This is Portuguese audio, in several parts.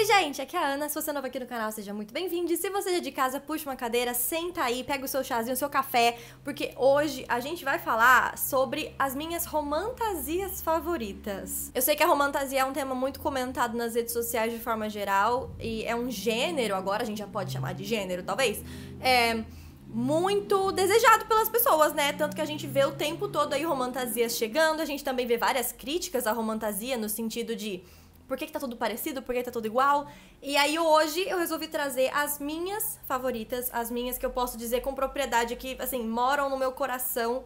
Oi, gente, aqui é a Ana. Se você é novo aqui no canal, seja muito bem-vindo. se você é de casa, puxa uma cadeira, senta aí, pega o seu chazinho, o seu café, porque hoje a gente vai falar sobre as minhas romantasias favoritas. Eu sei que a romantasia é um tema muito comentado nas redes sociais de forma geral e é um gênero agora, a gente já pode chamar de gênero, talvez. É muito desejado pelas pessoas, né? Tanto que a gente vê o tempo todo aí romantasias chegando, a gente também vê várias críticas à romantasia no sentido de por que, que tá tudo parecido, por que tá tudo igual. E aí hoje eu resolvi trazer as minhas favoritas, as minhas que eu posso dizer com propriedade que, assim, moram no meu coração,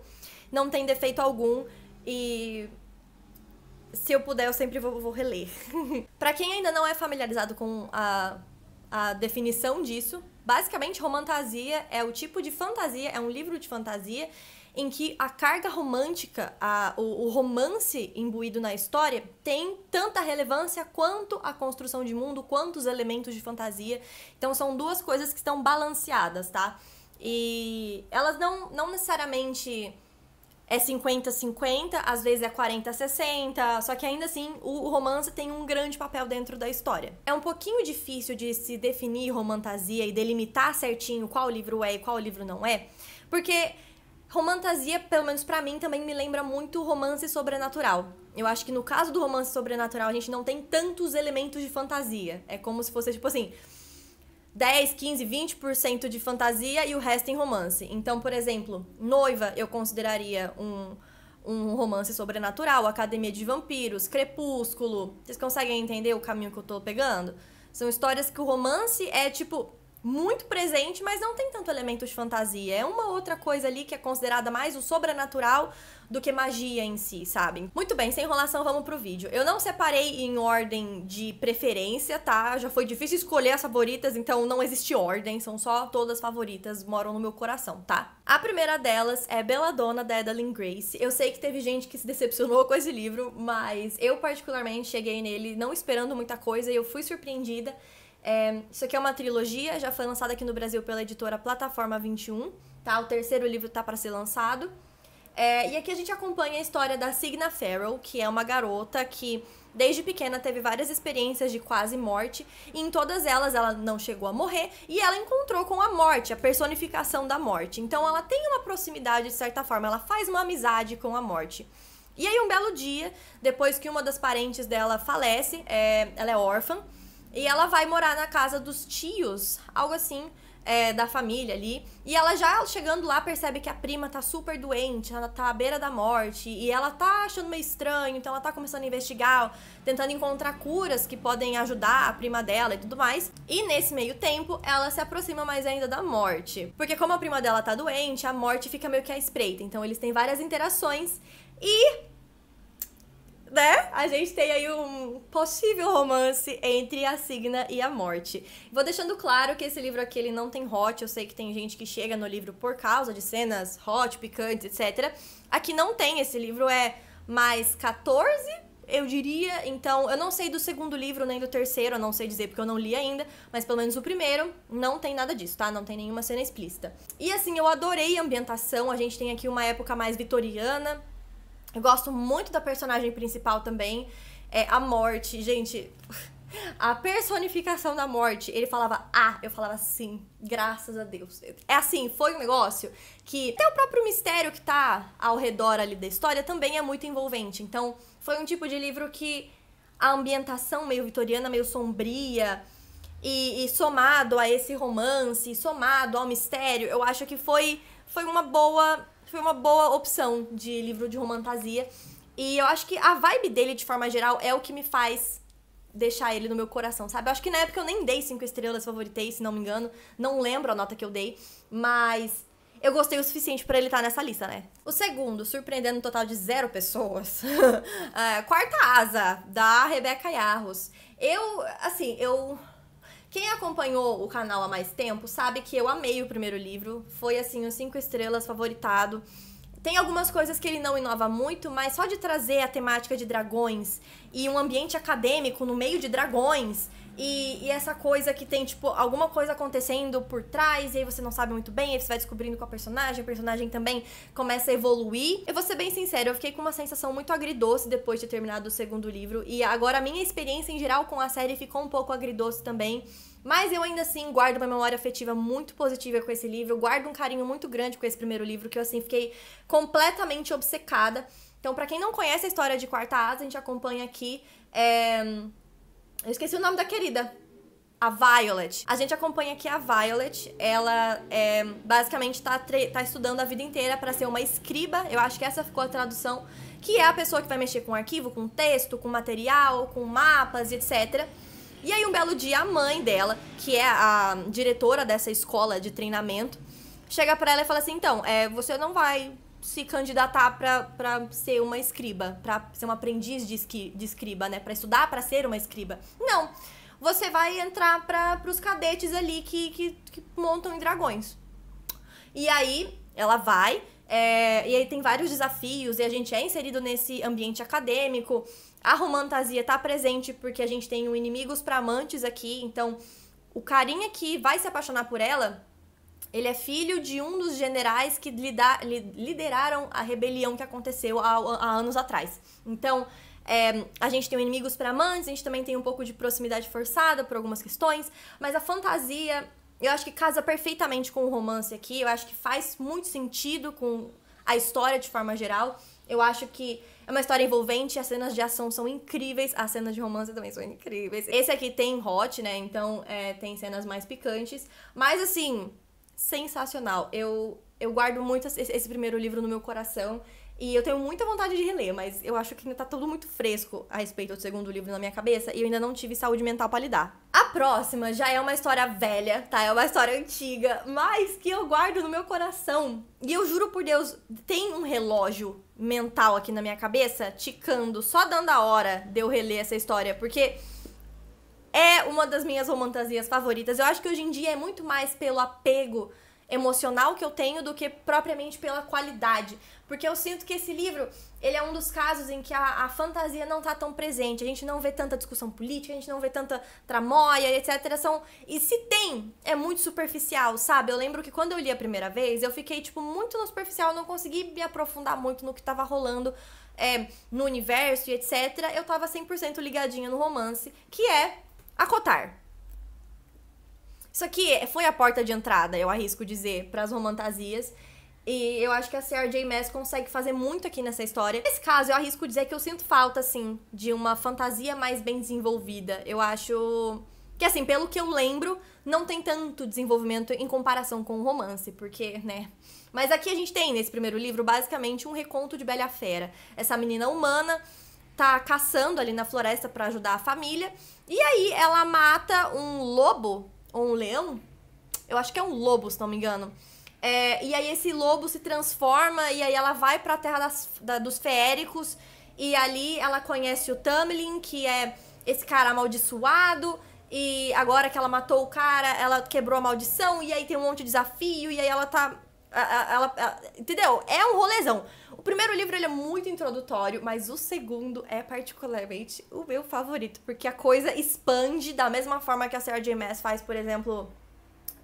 não tem defeito algum e se eu puder, eu sempre vou, vou reler. para quem ainda não é familiarizado com a, a definição disso, basicamente, romantasia é o tipo de fantasia, é um livro de fantasia em que a carga romântica, a, o, o romance imbuído na história, tem tanta relevância quanto a construção de mundo, quanto os elementos de fantasia. Então são duas coisas que estão balanceadas, tá? E elas não, não necessariamente é 50-50, às vezes é 40-60, só que ainda assim o romance tem um grande papel dentro da história. É um pouquinho difícil de se definir romantasia e delimitar certinho qual livro é e qual livro não é, porque romantasia, pelo menos para mim, também me lembra muito romance sobrenatural. Eu acho que no caso do romance sobrenatural, a gente não tem tantos elementos de fantasia. É como se fosse, tipo assim, 10, 15, 20% de fantasia e o resto em romance. Então, por exemplo, Noiva eu consideraria um, um romance sobrenatural, Academia de Vampiros, Crepúsculo. Vocês conseguem entender o caminho que eu tô pegando? São histórias que o romance é tipo muito presente, mas não tem tanto elemento de fantasia. É uma outra coisa ali que é considerada mais o sobrenatural do que magia em si, sabem? Muito bem, sem enrolação, vamos pro vídeo. Eu não separei em ordem de preferência, tá? Já foi difícil escolher as favoritas, então não existe ordem, são só todas favoritas, moram no meu coração, tá? A primeira delas é Belladonna, da Edelyn Grace. Eu sei que teve gente que se decepcionou com esse livro, mas eu particularmente cheguei nele não esperando muita coisa e eu fui surpreendida. É, isso aqui é uma trilogia, já foi lançada aqui no Brasil pela editora Plataforma 21, tá? O terceiro livro tá para ser lançado. É, e aqui a gente acompanha a história da Signa Farrell, que é uma garota que desde pequena teve várias experiências de quase morte, e em todas elas ela não chegou a morrer e ela encontrou com a morte, a personificação da morte. Então ela tem uma proximidade de certa forma, ela faz uma amizade com a morte. E aí um belo dia, depois que uma das parentes dela falece, é, ela é órfã, e ela vai morar na casa dos tios, algo assim, é, da família ali. E ela já chegando lá percebe que a prima tá super doente, ela tá à beira da morte. E ela tá achando meio estranho, então ela tá começando a investigar, tentando encontrar curas que podem ajudar a prima dela e tudo mais. E nesse meio tempo, ela se aproxima mais ainda da morte. Porque como a prima dela tá doente, a morte fica meio que à espreita. Então eles têm várias interações. E né? A gente tem aí um possível romance entre a Signa e a Morte. Vou deixando claro que esse livro aqui ele não tem hot, eu sei que tem gente que chega no livro por causa de cenas hot, picantes, etc. Aqui não tem, esse livro é mais 14, eu diria. Então, eu não sei do segundo livro nem do terceiro, eu não sei dizer porque eu não li ainda, mas pelo menos o primeiro não tem nada disso, tá? Não tem nenhuma cena explícita. E assim, eu adorei a ambientação, a gente tem aqui uma época mais vitoriana, eu gosto muito da personagem principal também. É, a morte, gente. A personificação da morte. Ele falava ah, eu falava sim, graças a Deus. É assim, foi um negócio que até o próprio mistério que tá ao redor ali da história também é muito envolvente. Então, foi um tipo de livro que a ambientação meio vitoriana, meio sombria, e, e somado a esse romance, somado ao mistério, eu acho que foi, foi uma boa foi uma boa opção de livro de romantasia. E eu acho que a vibe dele, de forma geral, é o que me faz deixar ele no meu coração, sabe? Eu acho que na época eu nem dei cinco estrelas, favoritei, se não me engano. Não lembro a nota que eu dei, mas eu gostei o suficiente para ele estar tá nessa lista, né? O segundo, surpreendendo um total de zero pessoas. é, quarta asa, da Rebeca Yarros. Eu, assim, eu quem acompanhou o canal há mais tempo sabe que eu amei o primeiro livro. Foi, assim, o cinco estrelas favoritado. Tem algumas coisas que ele não inova muito, mas só de trazer a temática de dragões e um ambiente acadêmico no meio de dragões. E, e, essa coisa que tem, tipo, alguma coisa acontecendo por trás, e aí você não sabe muito bem, aí você vai descobrindo com a personagem, a personagem também começa a evoluir. Eu vou ser bem sincera, eu fiquei com uma sensação muito agridoce depois de terminado o segundo livro, e agora a minha experiência em geral com a série ficou um pouco agridoce também mas eu ainda assim guardo uma memória afetiva muito positiva com esse livro, eu guardo um carinho muito grande com esse primeiro livro, que eu assim fiquei completamente obcecada. Então, para quem não conhece a história de Quarta Asa, a gente acompanha aqui. É... Eu esqueci o nome da querida, a Violet. A gente acompanha aqui a Violet. Ela é, basicamente está tá estudando a vida inteira para ser uma escriba. Eu acho que essa ficou a tradução. Que é a pessoa que vai mexer com arquivo, com texto, com material, com mapas, etc. E aí, um belo dia, a mãe dela, que é a diretora dessa escola de treinamento, chega para ela e fala assim: então, é, você não vai se candidatar para ser uma escriba, para ser um aprendiz de, esqui, de escriba, né? Para estudar para ser uma escriba. Não. Você vai entrar para os cadetes ali que, que, que montam em dragões. E aí ela vai é, e aí tem vários desafios, e a gente é inserido nesse ambiente acadêmico. A romantasia está presente porque a gente tem um Inimigos para Amantes aqui, então o carinha que vai se apaixonar por ela, ele é filho de um dos generais que lideraram a rebelião que aconteceu há, há anos atrás. Então, é, a gente tem Inimigos para Amantes, a gente também tem um pouco de proximidade forçada por algumas questões, mas a fantasia eu acho que casa perfeitamente com o romance aqui. Eu acho que faz muito sentido com a história de forma geral. Eu acho que é uma história envolvente, as cenas de ação são incríveis, as cenas de romance também são incríveis. Esse aqui tem hot, né? Então é, tem cenas mais picantes. Mas assim, sensacional. Eu, eu guardo muito esse, esse primeiro livro no meu coração. E eu tenho muita vontade de reler, mas eu acho que ainda tá tudo muito fresco a respeito do segundo livro na minha cabeça e eu ainda não tive saúde mental para lidar. A próxima já é uma história velha, tá? É uma história antiga, mas que eu guardo no meu coração. E eu juro por Deus, tem um relógio mental aqui na minha cabeça ticando, só dando a hora de eu reler essa história, porque é uma das minhas romantasias favoritas. Eu acho que hoje em dia é muito mais pelo apego emocional que eu tenho do que propriamente pela qualidade. Porque eu sinto que esse livro, ele é um dos casos em que a, a fantasia não está tão presente. A gente não vê tanta discussão política, a gente não vê tanta tramóia, etc. São... E se tem, é muito superficial, sabe? Eu lembro que quando eu li a primeira vez, eu fiquei, tipo, muito no superficial, não consegui me aprofundar muito no que estava rolando é, no universo e etc. Eu tava 100% ligadinha no romance, que é Acotar. Isso aqui foi a porta de entrada, eu arrisco dizer, para as romantasias. E eu acho que a CRJ Mass consegue fazer muito aqui nessa história. Nesse caso, eu arrisco dizer que eu sinto falta, assim, de uma fantasia mais bem desenvolvida. Eu acho que, assim, pelo que eu lembro, não tem tanto desenvolvimento em comparação com o romance, porque, né? Mas aqui a gente tem, nesse primeiro livro, basicamente um reconto de Bela Fera. Essa menina humana tá caçando ali na floresta para ajudar a família. E aí ela mata um lobo ou um leão. Eu acho que é um lobo, se não me engano. É, e aí esse lobo se transforma e aí ela vai para a terra das, da, dos feéricos e ali ela conhece o Tamlin, que é esse cara amaldiçoado. E agora que ela matou o cara, ela quebrou a maldição e aí tem um monte de desafio e aí ela tá ela, ela, entendeu? É um rolezão. O primeiro livro ele é muito introdutório, mas o segundo é particularmente o meu favorito, porque a coisa expande da mesma forma que a Sarah J. Maas faz, por exemplo,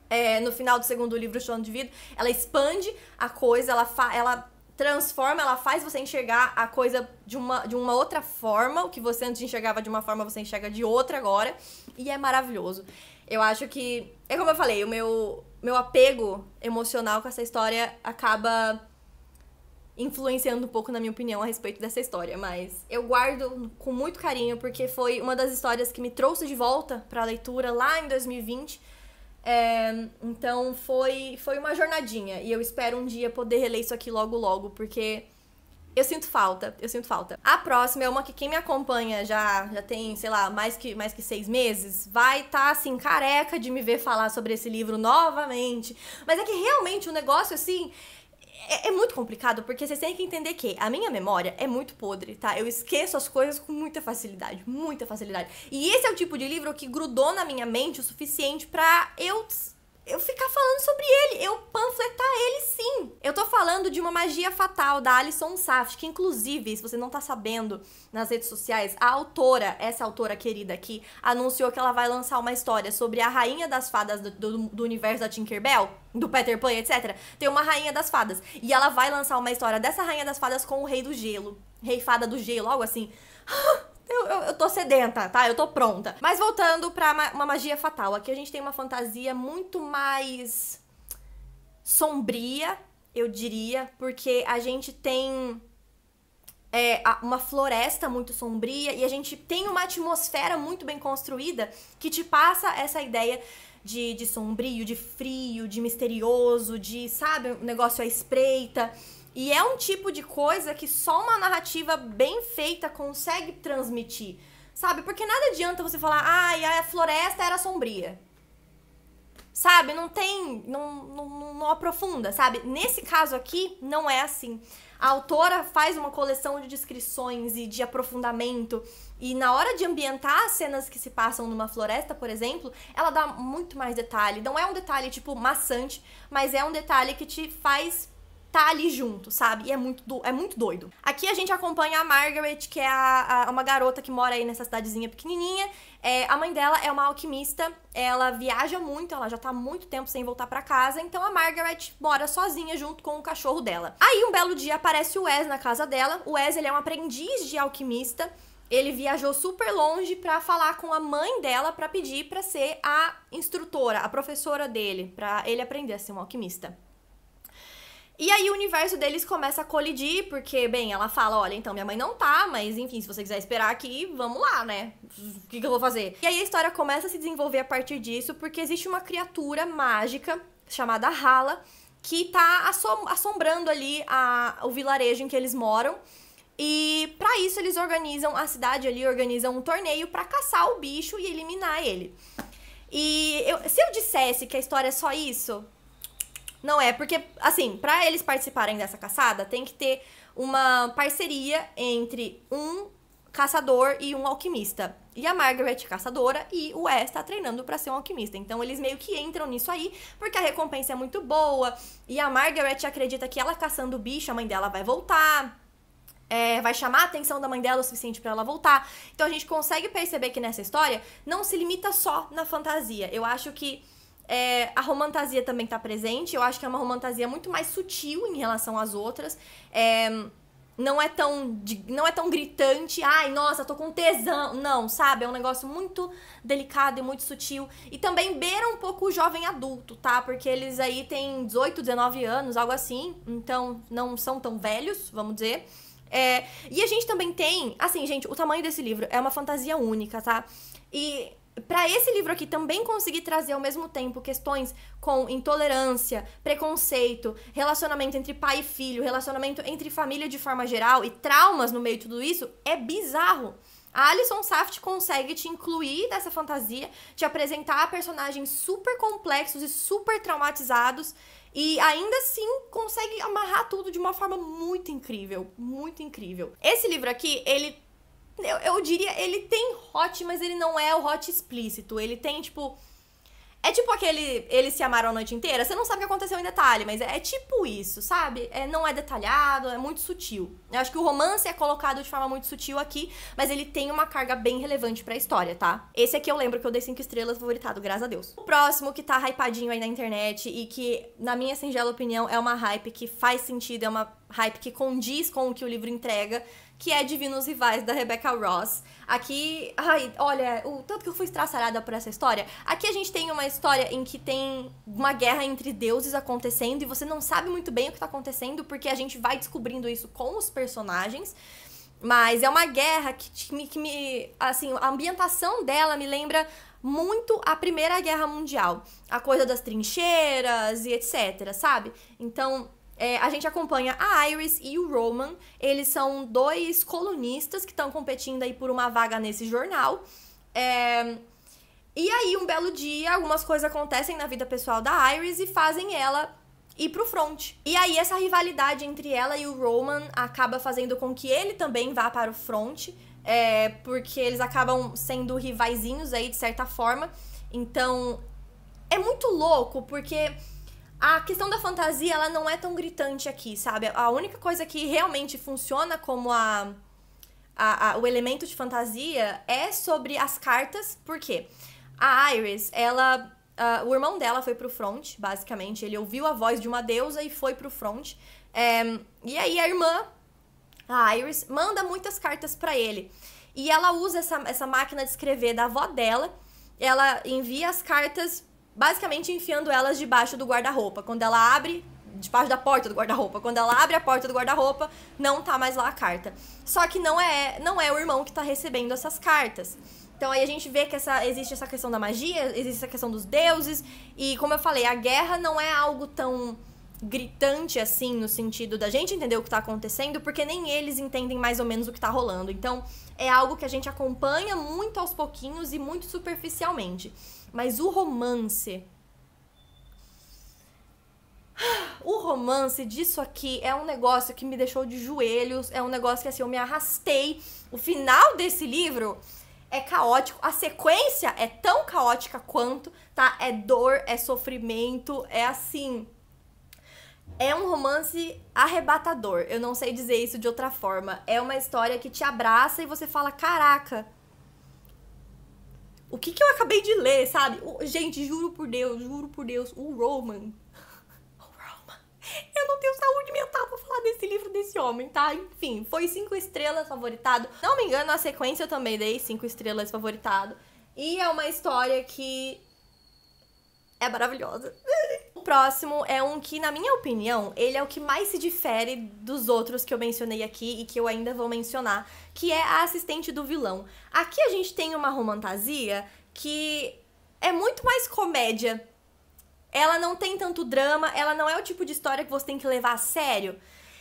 é, no final do segundo livro, o Chão de Vidro. Ela expande a coisa, ela, ela transforma, ela faz você enxergar a coisa de uma, de uma outra forma. O que você antes enxergava de uma forma, você enxerga de outra agora. E é maravilhoso. Eu acho que. É como eu falei, o meu meu apego emocional com essa história acaba influenciando um pouco na minha opinião a respeito dessa história, mas eu guardo com muito carinho porque foi uma das histórias que me trouxe de volta para a leitura lá em 2020. É, então foi foi uma jornadinha e eu espero um dia poder reler isso aqui logo logo porque eu sinto falta, eu sinto falta. A próxima é uma que quem me acompanha já, já tem, sei lá, mais que, mais que seis meses, vai estar tá, assim, careca de me ver falar sobre esse livro novamente. Mas é que realmente o negócio, assim, é, é, muito complicado porque vocês têm que entender que a minha memória é muito podre, tá? Eu esqueço as coisas com muita facilidade, muita facilidade. E esse é o tipo de livro que grudou na minha mente o suficiente para eu eu ficar falando sobre ele, eu de uma magia fatal da Alison Saft, que inclusive, se você não tá sabendo nas redes sociais, a autora, essa autora querida aqui, anunciou que ela vai lançar uma história sobre a rainha das fadas do, do, do universo da Tinkerbell, do Peter Pan, etc. Tem uma rainha das fadas. E ela vai lançar uma história dessa rainha das fadas com o rei do gelo. Rei fada do gelo, algo assim. Eu, eu, eu, tô sedenta, tá? Eu tô pronta. Mas voltando pra ma uma magia fatal. Aqui a gente tem uma fantasia muito mais sombria eu diria, porque a gente tem é, uma floresta muito sombria e a gente tem uma atmosfera muito bem construída que te passa essa ideia de, de sombrio, de frio, de misterioso, de, sabe, um negócio à espreita. E é um tipo de coisa que só uma narrativa bem feita consegue transmitir, sabe? Porque nada adianta você falar, ah, e a floresta era sombria sabe? Não tem. Não, não, não aprofunda, sabe? Nesse caso aqui, não é assim. A autora faz uma coleção de descrições e de aprofundamento. E na hora de ambientar as cenas que se passam numa floresta, por exemplo, ela dá muito mais detalhe. Não é um detalhe, tipo, maçante, mas é um detalhe que te faz tá ali junto, sabe? E é muito, do... é muito doido. Aqui a gente acompanha a Margaret, que é a, a, uma garota que mora aí nessa cidadezinha pequenininha. É, a mãe dela é uma alquimista, ela viaja muito, ela já tá muito tempo sem voltar para casa, então a Margaret mora sozinha junto com o cachorro dela. Aí um belo dia aparece o Wes na casa dela. O Wes, ele é um aprendiz de alquimista, ele viajou super longe para falar com a mãe dela para pedir para ser a instrutora, a professora dele, para ele aprender a ser um alquimista. E aí o universo deles começa a colidir, porque, bem, ela fala: olha, então minha mãe não tá, mas enfim, se você quiser esperar aqui, vamos lá, né? O que, que eu vou fazer? E aí a história começa a se desenvolver a partir disso, porque existe uma criatura mágica chamada Hala que tá assom assombrando ali a, o vilarejo em que eles moram. E para isso eles organizam a cidade ali, organizam um torneio para caçar o bicho e eliminar ele. E eu, se eu dissesse que a história é só isso, não é, porque, assim, para eles participarem dessa caçada, tem que ter uma parceria entre um caçador e um alquimista. E a Margaret, caçadora, e o Wes está treinando para ser um alquimista. Então eles meio que entram nisso aí, porque a recompensa é muito boa. E a Margaret acredita que ela caçando o bicho, a mãe dela vai voltar. É, vai chamar a atenção da mãe dela o suficiente para ela voltar. Então a gente consegue perceber que nessa história não se limita só na fantasia. Eu acho que é, a romantasia também está presente. Eu acho que é uma romantasia muito mais sutil em relação às outras. É, não é tão não é tão gritante, ai, nossa, tô com tesão. Não, sabe? É um negócio muito delicado e muito sutil. E também beira um pouco o jovem adulto, tá? Porque eles aí têm 18, 19 anos, algo assim. Então, não são tão velhos, vamos dizer. É, e a gente também tem, assim, gente, o tamanho desse livro é uma fantasia única, tá? E para esse livro aqui também conseguir trazer ao mesmo tempo questões com intolerância, preconceito, relacionamento entre pai e filho, relacionamento entre família de forma geral e traumas no meio de tudo isso é bizarro. A Alison Saft consegue te incluir nessa fantasia, te apresentar personagens super complexos e super traumatizados e ainda assim consegue amarrar tudo de uma forma muito incrível, muito incrível. Esse livro aqui, ele eu, eu diria, ele tem hot, mas ele não é o hot explícito. Ele tem, tipo. É tipo aquele eles se amaram a noite inteira. Você não sabe o que aconteceu em detalhe, mas é, é tipo isso, sabe? É, não é detalhado, é muito sutil. Eu acho que o romance é colocado de forma muito sutil aqui, mas ele tem uma carga bem relevante pra história, tá? Esse aqui eu lembro que eu dei 5 estrelas favoritado, graças a Deus. O próximo que tá hypadinho aí na internet e que, na minha singela opinião, é uma hype que faz sentido, é uma hype que condiz com o que o livro entrega, que é Divinos Rivais, da Rebecca Ross. Aqui, ai, olha, o tanto que eu fui estraçalhada por essa história. Aqui a gente tem uma história em que tem uma guerra entre deuses acontecendo e você não sabe muito bem o que está acontecendo, porque a gente vai descobrindo isso com os personagens. Mas é uma guerra que, que me. Assim, a ambientação dela me lembra muito a Primeira Guerra Mundial. A coisa das trincheiras e etc, sabe? Então, é, a gente acompanha a Iris e o Roman. Eles são dois colunistas que estão competindo aí por uma vaga nesse jornal. É, e aí, um belo dia, algumas coisas acontecem na vida pessoal da Iris e fazem ela ir pro front. E aí essa rivalidade entre ela e o Roman acaba fazendo com que ele também vá para o front, é, porque eles acabam sendo rivaizinhos aí de certa forma. Então é muito louco porque a questão da fantasia, ela não é tão gritante aqui, sabe? A única coisa que realmente funciona como a, a, a o elemento de fantasia é sobre as cartas, porque a Iris, ela. Uh, o irmão dela foi pro front, basicamente. Ele ouviu a voz de uma deusa e foi pro front. É, e aí a irmã, a Iris, manda muitas cartas para ele. E ela usa essa, essa máquina de escrever da avó dela. Ela envia as cartas basicamente enfiando elas debaixo do guarda-roupa. Quando ela abre, debaixo da porta do guarda-roupa. Quando ela abre a porta do guarda-roupa, não tá mais lá a carta. Só que não é, não é o irmão que tá recebendo essas cartas. Então aí a gente vê que essa, existe essa questão da magia, existe essa questão dos deuses, e como eu falei, a guerra não é algo tão gritante assim, no sentido da gente entender o que tá acontecendo, porque nem eles entendem mais ou menos o que tá rolando. Então, é algo que a gente acompanha muito aos pouquinhos e muito superficialmente. Mas o romance. O romance disso aqui é um negócio que me deixou de joelhos, é um negócio que assim eu me arrastei. O final desse livro é caótico. A sequência é tão caótica quanto, tá? É dor, é sofrimento, é assim é um romance arrebatador. Eu não sei dizer isso de outra forma. É uma história que te abraça e você fala: caraca, o que, que eu acabei de ler, sabe? gente, juro por Deus, juro por Deus, o Roman. O Roman. Eu não tenho saúde mental pra falar desse livro desse homem, tá? Enfim, foi cinco estrelas favoritado. Não me engano, a sequência eu também dei cinco estrelas favoritado. E é uma história que é maravilhosa. próximo é um que, na minha opinião, ele é o que mais se difere dos outros que eu mencionei aqui e que eu ainda vou mencionar, que é a assistente do vilão. Aqui a gente tem uma romantasia que é muito mais comédia. Ela não tem tanto drama, ela não é o tipo de história que você tem que levar a sério.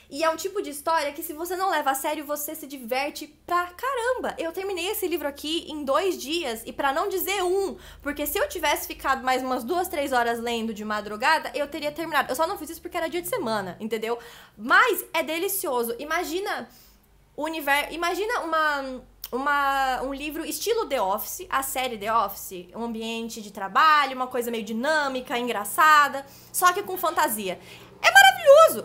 E é um tipo de história que, se você não leva a sério, você se diverte pra caramba. Eu terminei esse livro aqui em dois dias, e para não dizer um, porque se eu tivesse ficado mais umas duas, três horas lendo de madrugada, eu teria terminado. Eu só não fiz isso porque era dia de semana, entendeu? Mas é delicioso. Imagina o universo. Imagina uma uma, um livro estilo The Office, a série The Office, um ambiente de trabalho, uma coisa meio dinâmica, engraçada, só que com fantasia.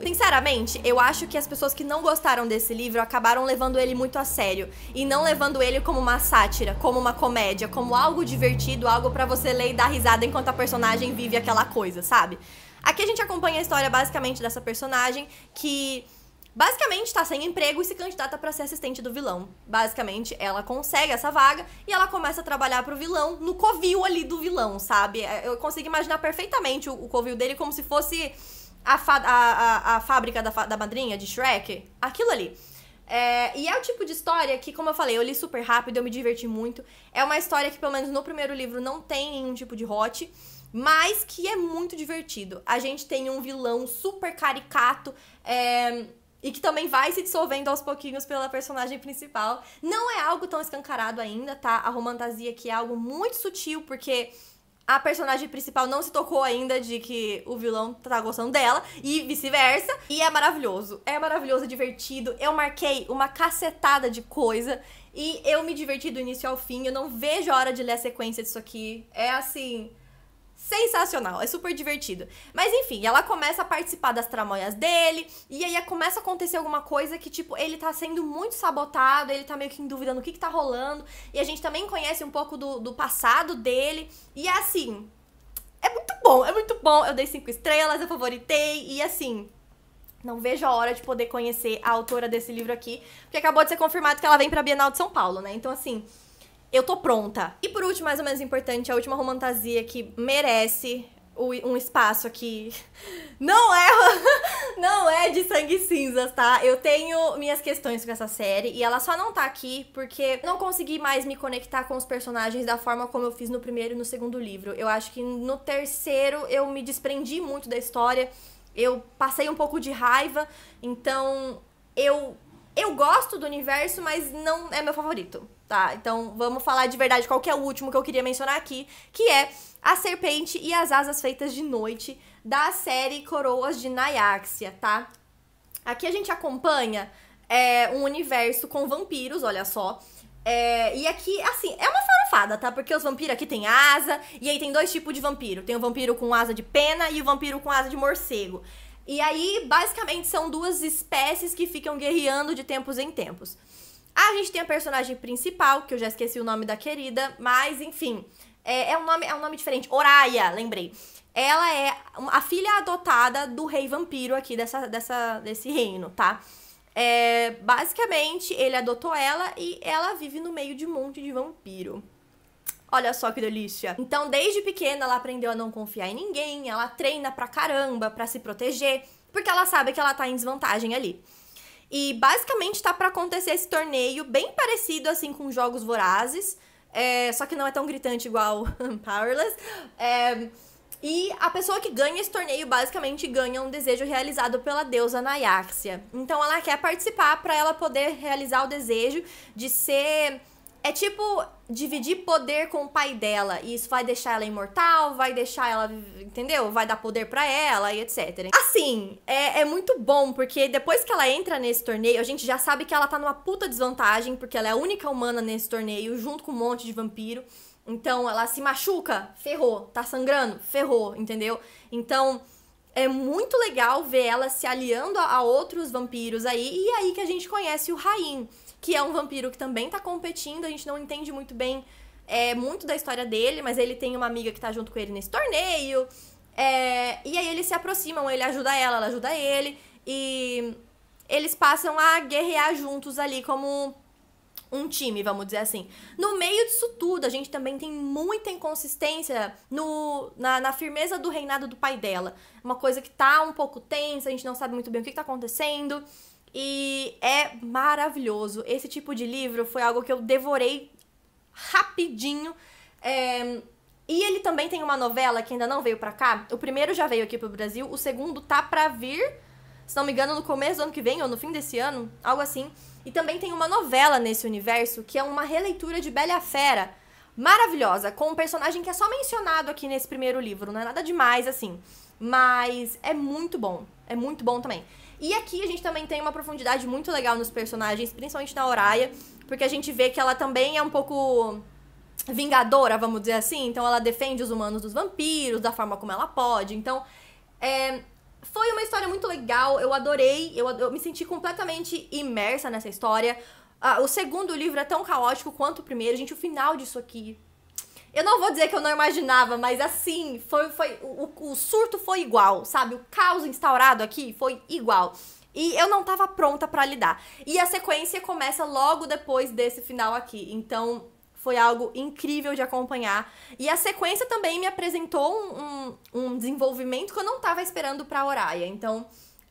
Sinceramente, eu acho que as pessoas que não gostaram desse livro acabaram levando ele muito a sério e não levando ele como uma sátira, como uma comédia, como algo divertido, algo para você ler e dar risada enquanto a personagem vive aquela coisa, sabe? Aqui a gente acompanha a história basicamente dessa personagem que basicamente está sem emprego e se candidata para ser assistente do vilão. Basicamente, ela consegue essa vaga e ela começa a trabalhar pro vilão no covil ali do vilão, sabe? É, eu consigo imaginar perfeitamente o covil dele como se fosse a, a, a, a fábrica da, da madrinha de Shrek, aquilo ali. É, e é o tipo de história que, como eu falei, eu li super rápido, eu me diverti muito. É uma história que, pelo menos no primeiro livro, não tem nenhum tipo de hot, mas que é muito divertido. A gente tem um vilão super caricato. É, e que também vai se dissolvendo aos pouquinhos pela personagem principal. Não é algo tão escancarado ainda, tá? A romantasia que é algo muito sutil, porque a personagem principal não se tocou ainda de que o vilão tá gostando dela e vice-versa. E é maravilhoso. É maravilhoso, é divertido. Eu marquei uma cacetada de coisa e eu me diverti do início ao fim. Eu não vejo a hora de ler a sequência disso aqui. É assim, sensacional, é super divertido. Mas enfim, ela começa a participar das tramóias dele, e aí começa a acontecer alguma coisa que, tipo, ele tá sendo muito sabotado, ele tá meio que em dúvida no que, que tá rolando, e a gente também conhece um pouco do, do passado dele, e assim. É muito bom, é muito bom. Eu dei cinco estrelas, eu favoritei, e assim, não vejo a hora de poder conhecer a autora desse livro aqui, porque acabou de ser confirmado que ela vem para Bienal de São Paulo, né? Então, assim, eu tô pronta. E por último, mais ou menos importante, a última romantasia que merece um espaço aqui. Não é não é de sangue cinzas, tá? Eu tenho minhas questões com essa série e ela só não tá aqui porque não consegui mais me conectar com os personagens da forma como eu fiz no primeiro e no segundo livro. Eu acho que no terceiro eu me desprendi muito da história. Eu passei um pouco de raiva, então eu eu gosto do universo, mas não é meu favorito, tá? Então vamos falar de verdade qual que é o último que eu queria mencionar aqui, que é a serpente e as asas feitas de noite da série Coroas de Nayaxia, tá? Aqui a gente acompanha é, um universo com vampiros, olha só. É, e aqui, assim, é uma farofada, tá? Porque os vampiros aqui tem asa, e aí tem dois tipos de vampiro. Tem o vampiro com asa de pena e o vampiro com asa de morcego. E aí, basicamente, são duas espécies que ficam guerreando de tempos em tempos. A gente tem a personagem principal, que eu já esqueci o nome da querida, mas enfim, é, é um, nome, é um nome diferente. Oraya, lembrei. Ela é a filha adotada do rei vampiro aqui dessa, dessa, desse reino, tá? É, basicamente, ele adotou ela e ela vive no meio de um monte de vampiro. Olha só que delícia. Então, desde pequena, ela aprendeu a não confiar em ninguém, ela treina pra caramba, pra se proteger, porque ela sabe que ela tá em desvantagem ali. E basicamente tá para acontecer esse torneio bem parecido assim com jogos vorazes, é, só que não é tão gritante igual Powerless. É, e a pessoa que ganha esse torneio basicamente ganha um desejo realizado pela deusa Nayaxia. Então ela quer participar para ela poder realizar o desejo de ser. É tipo dividir poder com o pai dela e isso vai deixar ela imortal, vai deixar ela, entendeu? Vai dar poder para ela e etc. Assim, é, é, muito bom porque depois que ela entra nesse torneio, a gente já sabe que ela tá numa puta desvantagem porque ela é a única humana nesse torneio junto com um monte de vampiro. Então ela se machuca, ferrou, tá sangrando, ferrou, entendeu? Então é muito legal ver ela se aliando a outros vampiros aí e é aí que a gente conhece o Rain que é um vampiro que também tá competindo, a gente não entende muito bem é, muito da história dele, mas ele tem uma amiga que tá junto com ele nesse torneio. É, e aí eles se aproximam, ele ajuda ela, ela ajuda ele, e eles passam a guerrear juntos ali como um time, vamos dizer assim. No meio disso tudo, a gente também tem muita inconsistência no, na, na, firmeza do reinado do pai dela. Uma coisa que tá um pouco tensa, a gente não sabe muito bem o que, que tá acontecendo. E é maravilhoso. Esse tipo de livro foi algo que eu devorei rapidinho. É... E ele também tem uma novela que ainda não veio pra cá. O primeiro já veio aqui pro Brasil, o segundo tá pra vir, se não me engano, no começo do ano que vem ou no fim desse ano, algo assim. E também tem uma novela nesse universo que é uma releitura de Bela Fera. Maravilhosa, com um personagem que é só mencionado aqui nesse primeiro livro, não é nada demais assim. Mas é muito bom, é muito bom também. E aqui a gente também tem uma profundidade muito legal nos personagens, principalmente na Oraya porque a gente vê que ela também é um pouco vingadora, vamos dizer assim. Então ela defende os humanos dos vampiros, da forma como ela pode. Então, é, foi uma história muito legal, eu adorei, eu, eu me senti completamente imersa nessa história. Ah, o segundo livro é tão caótico quanto o primeiro. Gente, o final disso aqui eu não vou dizer que eu não imaginava, mas assim, foi, foi o, o surto foi igual, sabe? O caos instaurado aqui foi igual. E eu não tava pronta para lidar. E a sequência começa logo depois desse final aqui. Então, foi algo incrível de acompanhar. E a sequência também me apresentou um, um, um desenvolvimento que eu não estava esperando para Horaia. Então,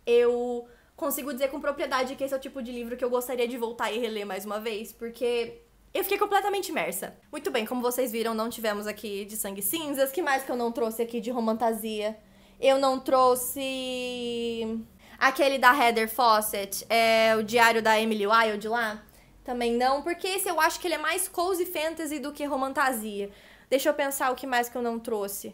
eu consigo dizer com propriedade que esse é o tipo de livro que eu gostaria de voltar e reler mais uma vez, porque eu fiquei completamente imersa. Muito bem, como vocês viram, não tivemos aqui de Sangue Cinzas. que mais que eu não trouxe aqui de romantasia? Eu não trouxe... Aquele da Heather Fawcett, é o diário da Emily Wilde lá. Também não, porque esse eu acho que ele é mais cozy fantasy do que romantasia. Deixa eu pensar o que mais que eu não trouxe.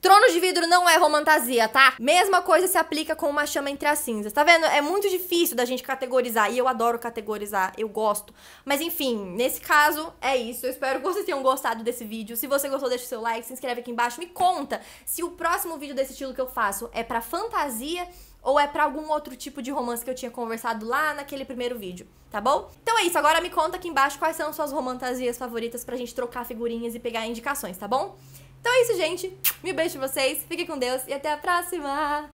Trono de vidro não é romantasia, tá? Mesma coisa se aplica com uma chama entre as cinzas. Tá vendo? É muito difícil da gente categorizar. E eu adoro categorizar, eu gosto. Mas enfim, nesse caso, é isso. Eu espero que vocês tenham gostado desse vídeo. Se você gostou, deixa o seu like, se inscreve aqui embaixo. Me conta se o próximo vídeo desse estilo que eu faço é pra fantasia ou é para algum outro tipo de romance que eu tinha conversado lá naquele primeiro vídeo, tá bom? Então é isso, agora me conta aqui embaixo quais são suas romantasias favoritas pra gente trocar figurinhas e pegar indicações, tá bom? Então é isso, gente. Me beijo vocês, fique com Deus e até a próxima!